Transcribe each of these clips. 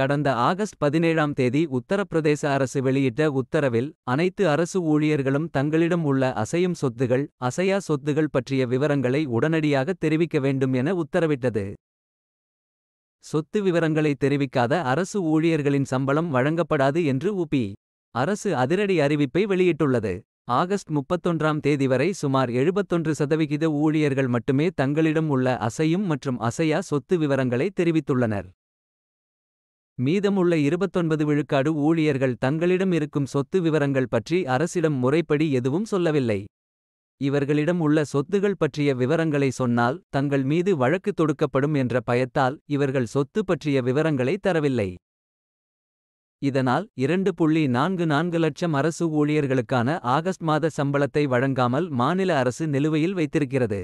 கடந்த ஆகஸ்ட் பதினேழாம் தேதி உத்தரப்பிரதேச அரசு வெளியிட்ட உத்தரவில் அனைத்து அரசு ஊழியர்களும் தங்களிடம் உள்ள அசையும் சொத்துகள் அசையா சொத்துகள் பற்றிய விவரங்களை உடனடியாக தெரிவிக்க வேண்டும் என உத்தரவிட்டது சொத்து விவரங்களை தெரிவிக்காத அரசு ஊழியர்களின் சம்பளம் வழங்கப்படாது என்று உபி அரசு அதிரடி அறிவிப்பை வெளியிட்டுள்ளது ஆகஸ்ட் முப்பத்தொன்றாம் தேதி வரை சுமார் எழுபத்தொன்று சதவிகித ஊழியர்கள் மட்டுமே தங்களிடம் உள்ள அசையும் மற்றும் அசையா சொத்து விவரங்களை தெரிவித்துள்ளனர் மீதமுள்ள இருபத்தொன்பது விழுக்காடு ஊழியர்கள் தங்களிடம் இருக்கும் சொத்து விவரங்கள் பற்றி அரசிடம் முறைப்படி எதுவும் சொல்லவில்லை இவர்களிடம் உள்ள சொத்துகள் பற்றிய விவரங்களை சொன்னால் தங்கள் மீது வழக்கு தொடுக்கப்படும் என்ற பயத்தால் இவர்கள் சொத்து பற்றிய விவரங்களை தரவில்லை இதனால் இரண்டு புள்ளி நான்கு நான்கு லட்சம் அரசு ஊழியர்களுக்கான ஆகஸ்ட் மாத சம்பளத்தை வழங்காமல் மாநில அரசு நிலுவையில் வைத்திருக்கிறது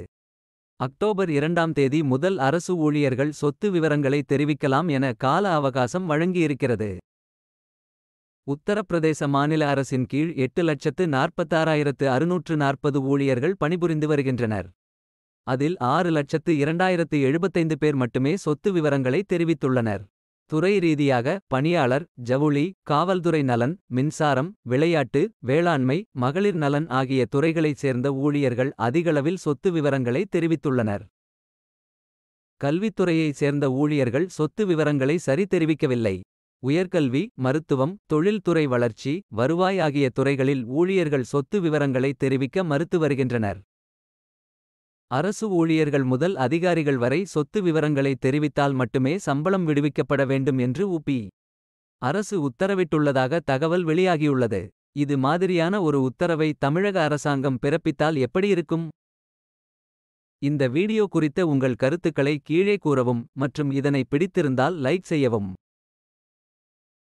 அக்டோபர் இரண்டாம் தேதி முதல் அரசு ஊழியர்கள் சொத்து விவரங்களை தெரிவிக்கலாம் என கால அவகாசம் வழங்கியிருக்கிறது உத்தரப்பிரதேச மாநில அரசின் கீழ் எட்டு லட்சத்து நாற்பத்தாறாயிரத்து அறுநூற்று நாற்பது ஊழியர்கள் பணிபுரிந்து வருகின்றனர் அதில் ஆறு லட்சத்து இரண்டாயிரத்து எழுபத்தைந்து பேர் மட்டுமே சொத்து விவரங்களை தெரிவித்துள்ளனர் துறை ரீதியாக பணியாளர் ஜவுளி காவல்துறை நலன் மின்சாரம் விளையாட்டு வேளாண்மை மகளிர் நலன் ஆகிய துறைகளைச் சேர்ந்த ஊழியர்கள் அதிகளவில் சொத்து விவரங்களை தெரிவித்துள்ளனர் கல்வித்துறையைச் சேர்ந்த ஊழியர்கள் சொத்து விவரங்களை சரி தெரிவிக்கவில்லை உயர்கல்வி மருத்துவம் தொழில்துறை வளர்ச்சி வருவாய் ஆகிய துறைகளில் ஊழியர்கள் சொத்து விவரங்களை தெரிவிக்க மறுத்து வருகின்றனர் அரசு ஊழியர்கள் முதல் அதிகாரிகள் வரை சொத்து விவரங்களை தெரிவித்தால் மட்டுமே சம்பளம் விடுவிக்கப்பட வேண்டும் என்று உபி அரசு உத்தரவிட்டுள்ளதாக தகவல் வெளியாகியுள்ளது இது மாதிரியான ஒரு உத்தரவை தமிழக அரசாங்கம் பிறப்பித்தால் எப்படி இருக்கும் இந்த வீடியோ குறித்த உங்கள் கருத்துக்களை கீழே கூறவும் மற்றும் இதனை பிடித்திருந்தால் லைக் செய்யவும்